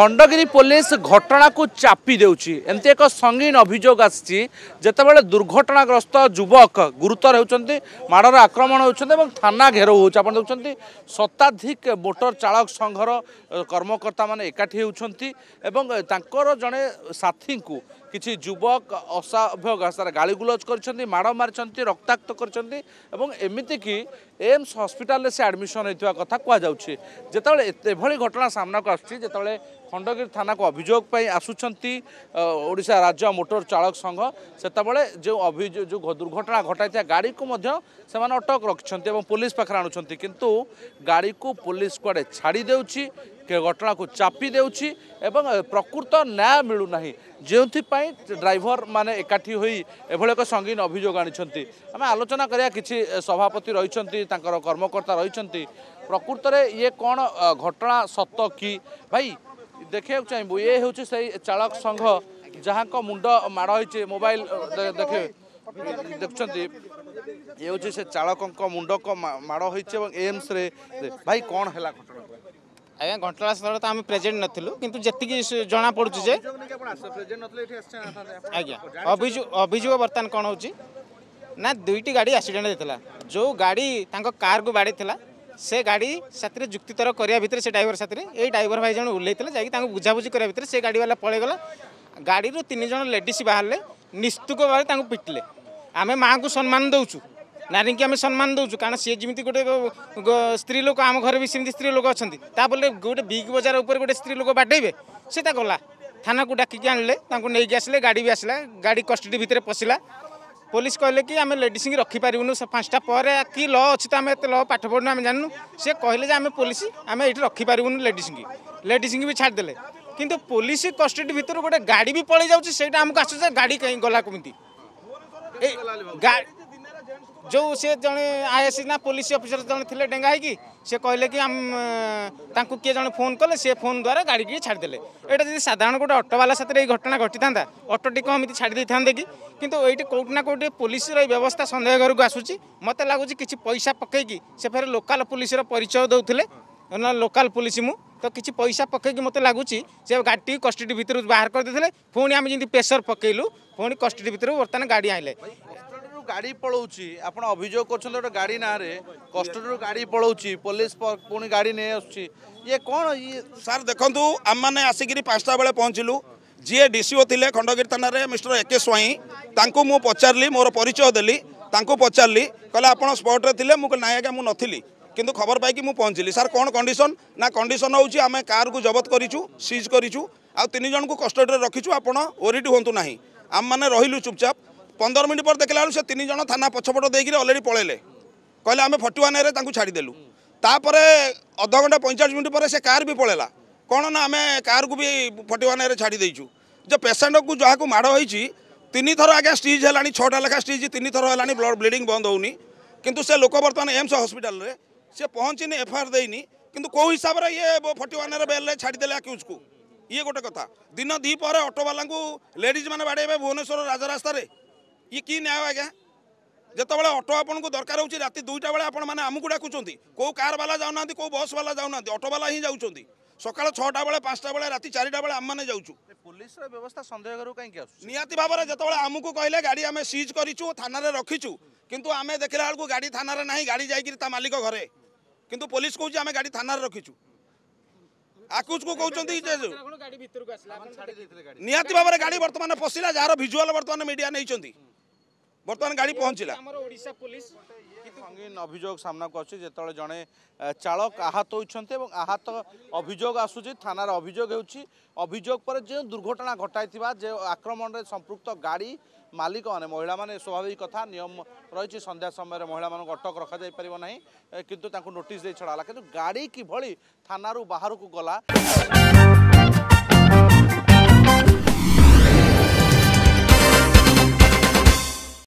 Khandagiri police ঘটনাকে চাপি দেউছি এমতি এক সঙ্গীন অভিযোগ আসছে যেতবে দুর্ঘটনাগ্রস্ত যুবক গুরুতর হচ্ছেন মাড়র আক্রমণ হচ্ছেন এবং থানা ঘেরাও হচ্ছে আপনার দেখছেন শতাধিক মোটর চালক সংঘর কর্মকর্তা মানে একাঠি হচ্ছেন এবং তাঁকর জনে সাথী কিছু যুবক অসভ্য ভাষার গালিগুলজ করছেন মাড় মারিছেন রক্তাক্ত করছেন এবং এমিতিকি এমস হসপিটালে সে আডমিশন হয়েছে কথা কুযাচ্ছে যেতবে এভাবে ঘটনা সামনাকু আসছে যেতবে ଖଣ୍ଡଗିରି ଥାନାକୁ ଅଭିଯୋଗ ପାଇଁ ଆସୁଛନ୍ତି ଓଡ଼ିଶା ରାଜ୍ୟ ମୋଟର ଚାଳକ ସଂଘ ସେତେବେଳେ ଯେଉଁ ଅଭିଯୋଗ ଯେଉଁ ଦୁର୍ଘଟଣା ଘଟାଇଥିବା ଗାଡ଼ିକୁ ମଧ୍ୟ ସେମାନେ ଅଟକ ରଖିଛନ୍ତି ଏବଂ ପୋଲିସ ପାଖରେ ଆଣୁଛନ୍ତି କିନ୍ତୁ ଗାଡ଼ିକୁ ପୋଲିସ କୁଆଡ଼େ ଛାଡ଼ି ଦେଉଛି ঘটনাকে চাপি দেউছি এবং প্রকৃত ন্যায় মিলু না যেপাই ড্রাইভর মানে একাঠি হয়ে এভাবে এক সঙ্গীন অভিযোগ আনিছেন আমি আলোচনা করা কিছু সভাপতি রয়েছেন তাঁর কর্মকর্তা রয়েছেন প্রকৃতরে ইয়ে কোণ ঘটনা সত কি ভাই ଦେଖିବାକୁ ଚାହିଁବୁ ଇଏ ହେଉଛି ସେଇ ଚାଳକ ସଂଘ ଯାହାଙ୍କ ମୁଣ୍ଡ ମାଡ଼ ହେଇଛି ମୋବାଇଲ ଦେଖ ଦେଖୁଛନ୍ତି ଇଏ ହେଉଛି ସେ ଚାଳକଙ୍କ ମୁଣ୍ଡକ ମାଡ଼ ହେଇଛି ଏବଂ ଏମ୍ସରେ ଭାଇ କ'ଣ ହେଲା ଘଟଣା ଆଜ୍ଞା ଘଟଣା ସ୍ଥଳରେ ତ ଆମେ ପ୍ରେଜେଣ୍ଟ ନଥିଲୁ କିନ୍ତୁ ଯେତିକି ଜଣାପଡ଼ୁଛି ଯେ ଆଜ୍ଞା ଅଭିଯୋଗ ଅଭିଯୋଗ ବର୍ତ୍ତମାନ କ'ଣ ହେଉଛି ନା ଦୁଇଟି ଗାଡ଼ି ଆକ୍ସିଡେଣ୍ଟ ହେଇଥିଲା ଯେଉଁ ଗାଡ଼ି ତାଙ୍କ କାର୍କୁ ବାଡ଼ିଥିଲା সে গাড়ি সাথে যুক্তিতর করা ভিতরে সে ড্রাইভর সাথে এই ড্রাইভর ভাই জন ওহ্লাইলে যাই তাঁর বুঝাবুঝি করা ভিতরে সে গাড়িওয়ালা পলাইগলা গাড়ি তিনজন লেডিস বাহারে নিস্তুক ভাবে তাঁর পিটলে আমি মা সম্মান দৌছু নারীকে আমি সম্মান দৌছু কারণ সি যেমি গোটে স্ত্রী লোক আমার ঘরে সেমি স্ত্রী লোক অনেক তা গোটে বিগ বজার উপরে গোটে স্ত্রী লোক বাডেইবে সে তা গলা থানা ডাকি আনলে তাঁর নেই আসলে গাড়ি বি আসলা গাড়ি কষ্টডি ভিতরে পশিলা ପୋଲିସ କହିଲେ କି ଆମେ ଲେଡ଼ିସ୍କି ରଖିପାରିବୁନୁ ସେ ପାଞ୍ଚଟା ପରେ କି ଲ ଅଛି ତ ଆମେ ଏତେ ଲ ପାଠ ପଢ଼ୁନୁ ଆମେ ଜାଣିନୁ ସେ କହିଲେ ଯେ ଆମେ ପୋଲିସ ଆମେ ଏଇଠି ରଖିପାରିବୁନୁ ଲେଡ଼ିସ୍କି ଲେଡ଼ିସ୍କି ବି ଛାଡ଼ିଦେଲେ କିନ୍ତୁ ପୋଲିସ କଷ୍ଟଡି ଭିତରୁ ଗୋଟେ ଗାଡ଼ି ବି ପଳେଇ ଯାଉଛି ସେଇଟା ଆମକୁ ଆସୁଛି ଗାଡ଼ି କାହିଁକି ଗଲା କେମିତି जो सी जड़े आईएससी ना पुलिस अफिसर जड़े थे डेगा हो सी कहले कि आम किए जड़े फोन कले सी फोन द्वारा गाड़ी की छाड़दे यहाँ जी साधारण गोटे अटोवाला साथ घटना घटी था अटोटी कम एम छाड़ी था कि कितु ये कौटि ना कौटे पुलिस व्यवस्था सन्देह घर को आसूँ मत लगुच कि पैसा पकईकि से फिर लोकाल पुलिस परिचय दौले ना लोकाल पुलिस मु তো কিছু পয়সা পকাইকি মতো লাগুচি সে গাড়িটি কষ্টডি ভিতর বাহার করে পুঁ আমি যেমন প্রেসর পকাইলু পুঁ কষ্টডি ভিতর বর্তমানে গাড়ি আনলে গাড়ি পলাউছি আপনার অভিযোগ করছেন গোটে গাড়ি নাঁরে কষ্টরু গাড়ি পলাউছি পুলিশ পুঁ গাড়ি নিয়ে আসছি ইয়ে কোণ ইয়ে স্যার দেখুন আমি মানে আসিকি পাঁচটা বেড়ে পৌঁছিলু যিয়ে ডিসিও লে খণ্ডগিরি থানার মিস্টর একে স্বাଇଁ তাঁকু মু পচারলি মোর পরিচয় দেলি তাঁকু পচারলি কলে আপনার স্পটরে লে মু নাই আজ্ঞা মু নথিলি কিন্তু খবর পাইকি মু পৌঁছিলি স্যার কোণ কন্ডিশন না কন্ডিশন হচ্ছে আমি কারকু জবত করিছু সিজ করিছু আউ তিন জনকু কষ্টডিরে রখিছু আপন ওরিডি হুঁতু না আমি মানে রহিলু চুপচাপ ପନ୍ଦର ମିନିଟ୍ ପରେ ଦେଖିଲା ବେଳକୁ ସେ ତିନି ଜଣ ଥାନା ପଛପଟ ଦେଇକିରି ଅଲରେଡ଼ି ପଳେଇଲେ କହିଲେ ଆମେ ଫଟୁଆନାରେ ତାଙ୍କୁ ଛାଡ଼ିଦେଲୁ ତାପରେ ଅଧଘଣ୍ଟା ପଇଁଚାଳିଶ ମିନିଟ୍ ପରେ ସେ କାର୍ ବି ପଳେଇଲା କ'ଣ ନା ଆମେ କାର୍କୁ ବି ଫଟୁଆନାରେ ଛାଡ଼ି ଦେଇଛୁ ଯେ ପେସେଣ୍ଟକୁ ଯାହାକୁ ମାଡ଼ ହୋଇଛି ତିନି ଥର ଆଜ୍ଞା ଷ୍ଟିଜ୍ ହେଲାଣି ଛଅଟା ଲେଖା ଷ୍ଟିଜ୍ ତିନି ଥର ହେଲାଣି ବ୍ଲଡ଼ ବ୍ଲିଡ଼ିଂ ବନ୍ଦ ହେଉନି କିନ୍ତୁ ସେ ଲୋକ ବର୍ତ୍ତମାନ ଏମ୍ସ ହସ୍ପିଟାଲରେ ସେ ପହଞ୍ଚିନି ଏଫଆଇଆର୍ ଦେଇନି କିନ୍ତୁ କେଉଁ ହିସାବରେ ଇଏ ଫଟୁଆନାରେ ବେଲ୍ରେ ଛାଡ଼ିଦେଲେ ଆକ୍ୟୁଜ୍କୁ ଇଏ ଗୋଟେ କଥା ଦିନ ଦ୍ୱିପହରେ ଅଟୋବାଲାଙ୍କୁ ଲେଡ଼ିଜ୍ ମାନେ ବାଡ଼େଇବେ ଭୁବନେଶ୍ୱର ରାଜରାସ୍ତାରେ ଇଏ କି ନ୍ୟାୟ ଆଜ୍ଞା ଯେତେବେଳେ ଅଟୋ ଆପଣଙ୍କୁ ଦରକାର ହେଉଛି ରାତି ଦୁଇଟା ବେଳେ ଆପଣମାନେ ଆମକୁ ଡାକୁଛନ୍ତି କେଉଁ କାର୍ ବାଲା ଯାଉନାହାନ୍ତି କେଉଁ ବସ୍ ବାଲା ଯାଉନାହାନ୍ତି ଅଟୋ ବାଲା ହିଁ ଯାଉଛନ୍ତି ସକାଳ ଛଅଟା ବେଳେ ପାଞ୍ଚଟା ବେଳେ ରାତି ଚାରିଟା ବେଳେ ଆମମାନେ ଯାଉଛୁ ପୋଲିସର ବ୍ୟବସ୍ଥା ସନ୍ଦେହ ଘରକୁ କାହିଁକି ଆସୁଛି ନିହାତି ଭାବରେ ଯେତେବେଳେ ଆମକୁ କହିଲେ ଗାଡ଼ି ଆମେ ସିଜ୍ କରିଛୁ ଥାନାରେ ରଖିଛୁ କିନ୍ତୁ ଆମେ ଦେଖିଲା ବେଳକୁ ଗାଡ଼ି ଥାନାରେ ନାହିଁ ଗାଡ଼ି ଯାଇକିରି ତା ମାଲିକ ଘରେ କିନ୍ତୁ ପୋଲିସ କହୁଛି ଆମେ ଗାଡ଼ି ଥାନାରେ ରଖିଛୁ ଆକୁଜକୁ କହୁଛନ୍ତି ନିହାତି ଭାବରେ ଗାଡ଼ି ବର୍ତ୍ତମାନ ପଶିଲା ଯାହାର ଭିଜୁଆଲ ବର୍ତ୍ତମାନ ମିଡ଼ିଆ ନେଇଛନ୍ତି ବର୍ତ୍ତମାନ ଗାଡ଼ି ପହଞ୍ଚିଲା ଆମର ଓଡ଼ିଶା ପୋଲିସ ସଙ୍ଗୀନ ଅଭିଯୋଗ ସାମ୍ନାକୁ ଆସୁଛି ଯେତେବେଳେ ଜଣେ ଚାଳକ ଆହତ ହୋଇଛନ୍ତି ଏବଂ ଆହତ ଅଭିଯୋଗ ଆସୁଛି ଥାନାର ଅଭିଯୋଗ ହେଉଛି ଅଭିଯୋଗ ପରେ ଯେଉଁ ଦୁର୍ଘଟଣା ଘଟାଇଥିବା ଯେ ଆକ୍ରମଣରେ ସମ୍ପୃକ୍ତ ଗାଡ଼ି ମାଲିକମାନେ ମହିଳାମାନେ ସ୍ୱାଭାବିକ କଥା ନିୟମ ରହିଛି ସନ୍ଧ୍ୟା ସମୟରେ ମହିଳାମାନଙ୍କୁ ଅଟକ ରଖାଯାଇପାରିବ ନାହିଁ କିନ୍ତୁ ତାଙ୍କୁ ନୋଟିସ୍ ଦେଇ ଛଡ଼ା ହେଲା କିନ୍ତୁ ଗାଡ଼ି କିଭଳି ଥାନାରୁ ବାହାରକୁ ଗଲା